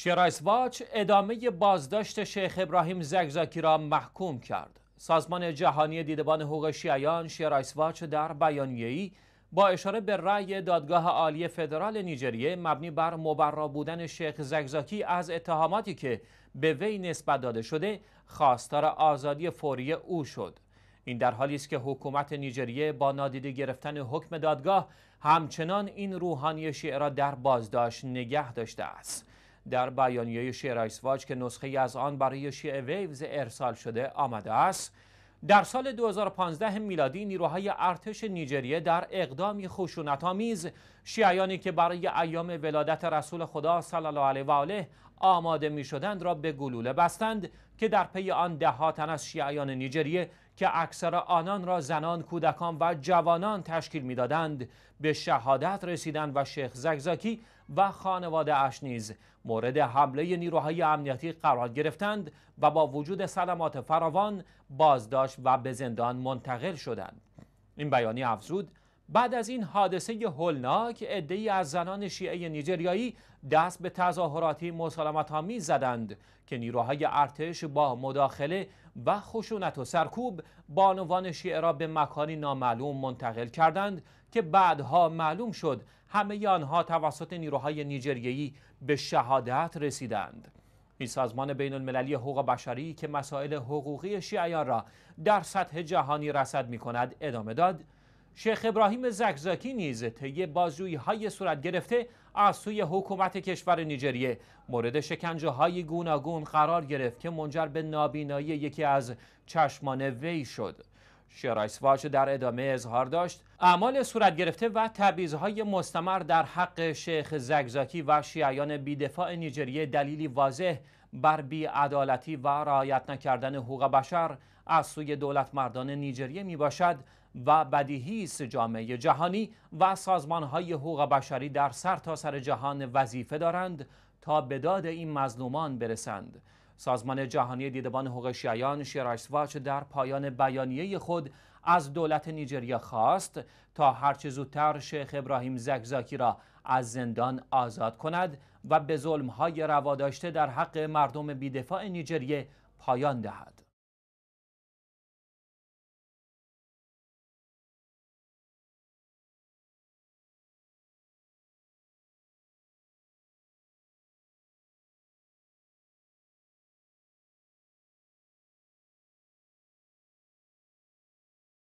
شرایس واچ ادامه بازداشت شیخ ابراهیم زگزاکی را محکوم کرد. سازمان جهانی دیدبان حقوق شیعیان شرایس واچ در بیانیه‌ای با اشاره به رأی دادگاه عالی فدرال نیجریه مبنی بر مبرا بودن شیخ زگزاکی از اتهاماتی که به وی نسبت داده شده خواستار آزادی فوری او شد این در حالی است که حکومت نیجریه با نادیده گرفتن حکم دادگاه همچنان این روحانی شیعه را در بازداشت نگه داشته است در بیانیه شیعه رایسواج که نسخه از آن برای شیعه ویوز ارسال شده آمده است در سال 2015 میلادی نیروهای ارتش نیجریه در اقدامی خشونتآمیز شیعیانی که برای ایام ولادت رسول خدا صلی الله علیه و آله آماده می شدند را به گلوله بستند که در پی آن ده تن از شیعیان نیجریه که اکثر آنان را زنان، کودکان و جوانان تشکیل میدادند به شهادت رسیدند و شیخ زگزاکی و خانواده اش نیز مورد حمله نیروهای امنیتی قرار گرفتند و با وجود سلامات فراوان بازداشت و به زندان منتقل شدند این بیانیه افزود بعد از این حادثه هولناک عدهای از زنان شیعه نیجریایی دست به تظاهراتی مسالمت آمیز زدند که نیروهای ارتش با مداخله و خشونت و سرکوب بانوان شیعه را به مکانی نامعلوم منتقل کردند که بعدها معلوم شد همه آنها توسط نیروهای نیجریایی به شهادت رسیدند این سازمان بین المللی حقوق بشری که مسائل حقوقی شیعیان را در سطح جهانی رسد می کند ادامه داد شیخ ابراهیم زکزاکی نیز طی بازجویی های صورت گرفته از سوی حکومت کشور نیجریه مورد شکنجه های گوناگون قرار گرفت که منجر به نابینایی یکی از چشمان وی شد شرایس در ادامه اظهار داشت اعمال صورت گرفته و تبعیض‌های مستمر در حق شیخ زگزاکی و شیعیان بیدفاع نیجریه دلیلی واضح بر بیعدالتی و رعایت نکردن حقوق بشر از سوی دولت مردان نیجریه می باشد و بدیهی است جامعه جهانی و سازمانهای حقوق بشری در سرتاسر سر جهان وظیفه دارند تا به داد این مظلومان برسند سازمان جهانی دیدبان حقوق شیعیان شیراشواچ در پایان بیانیه خود از دولت نیجریه خواست تا هرچه زودتر شیخ ابراهیم زگزاکی را از زندان آزاد کند و به ظلمهای روا داشته در حق مردم بیدفاع نیجریه پایان دهد.